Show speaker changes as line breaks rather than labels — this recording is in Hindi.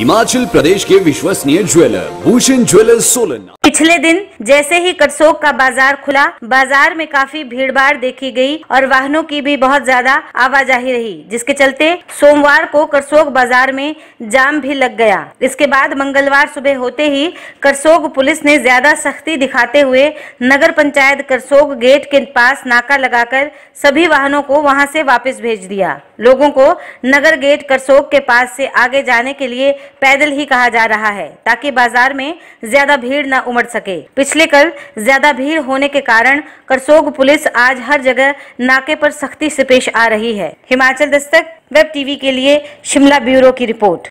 हिमाचल प्रदेश के विश्वसनीय ज्वेलर भूषण ज्वेलर सोलन
पिछले दिन जैसे ही करसोक का बाजार खुला बाजार में काफी भीड़भाड़ देखी गई और वाहनों की भी बहुत ज्यादा आवाजाही रही जिसके चलते सोमवार को करसोक बाजार में जाम भी लग गया इसके बाद मंगलवार सुबह होते ही करसोग पुलिस ने ज्यादा सख्ती दिखाते हुए नगर पंचायत करसोग गेट के पास नाका लगाकर सभी वाहनों को वहां से वापस भेज दिया लोगों को नगर गेट करसोग के पास से आगे जाने के लिए पैदल ही कहा जा रहा है ताकि बाजार में ज्यादा भीड़ न उमड़ सके पिछले कल ज्यादा भीड़ होने के कारण करसोग पुलिस आज हर जगह नाके पर सख्ती से पेश आ रही है हिमाचल दस्तक वेब टीवी के लिए
शिमला ब्यूरो की रिपोर्ट